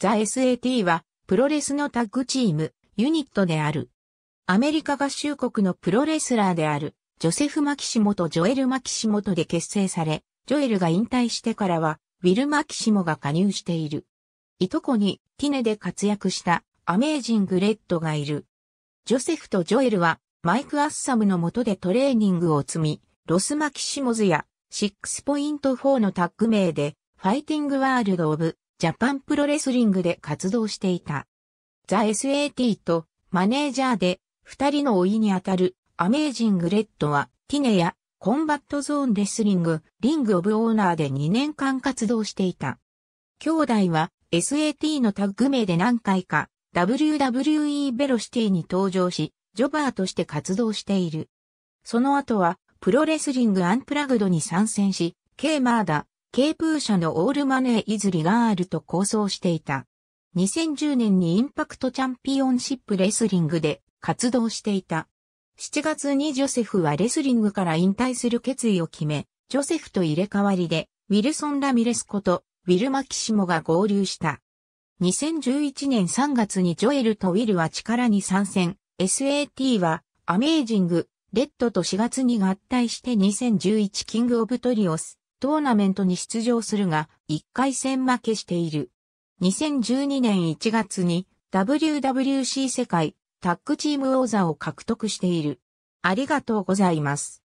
ザ・ SAT は、プロレスのタッグチーム、ユニットである。アメリカ合衆国のプロレスラーである、ジョセフ・マキシモとジョエル・マキシモとで結成され、ジョエルが引退してからは、ウィル・マキシモが加入している。いとこに、ティネで活躍した、アメージング・レッドがいる。ジョセフとジョエルは、マイク・アッサムの下でトレーニングを積み、ロス・マキシモズや、シックスポイント4のタッグ名で、ファイティング・ワールド・オブ・ジャパンプロレスリングで活動していた。ザ・ SAT とマネージャーで二人の老いにあたるアメージング・レッドはティネやコンバットゾーンレスリング、リング・オブ・オーナーで2年間活動していた。兄弟は SAT のタッグ名で何回か WWE ベロシティに登場し、ジョバーとして活動している。その後はプロレスリングアンプラグドに参戦し、ケイマーダ、ケープー社のオールマネーイズリガールと構想していた。2010年にインパクトチャンピオンシップレスリングで活動していた。7月にジョセフはレスリングから引退する決意を決め、ジョセフと入れ替わりで、ウィルソン・ラミレスこと、ウィル・マキシモが合流した。2011年3月にジョエルとウィルは力に参戦、SAT は、アメージング、レッドと4月に合体して2011キング・オブ・トリオス、トーナメントに出場するが、1回戦負けしている。2012年1月に WWC 世界タッグチーム王座を獲得している。ありがとうございます。